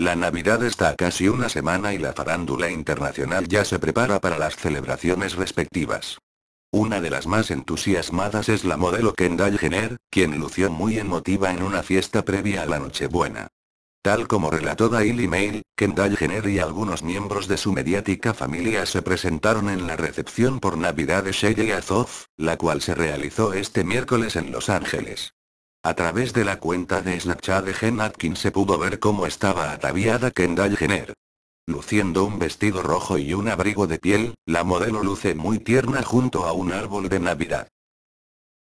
La Navidad está a casi una semana y la farándula internacional ya se prepara para las celebraciones respectivas. Una de las más entusiasmadas es la modelo Kendall Jenner, quien lució muy emotiva en una fiesta previa a la Nochebuena. Tal como relató Daily Mail, Kendall Jenner y algunos miembros de su mediática familia se presentaron en la recepción por Navidad de Shelley Azov, la cual se realizó este miércoles en Los Ángeles. A través de la cuenta de Snapchat de Jen Atkins se pudo ver cómo estaba ataviada Kendall Jenner. Luciendo un vestido rojo y un abrigo de piel, la modelo luce muy tierna junto a un árbol de Navidad.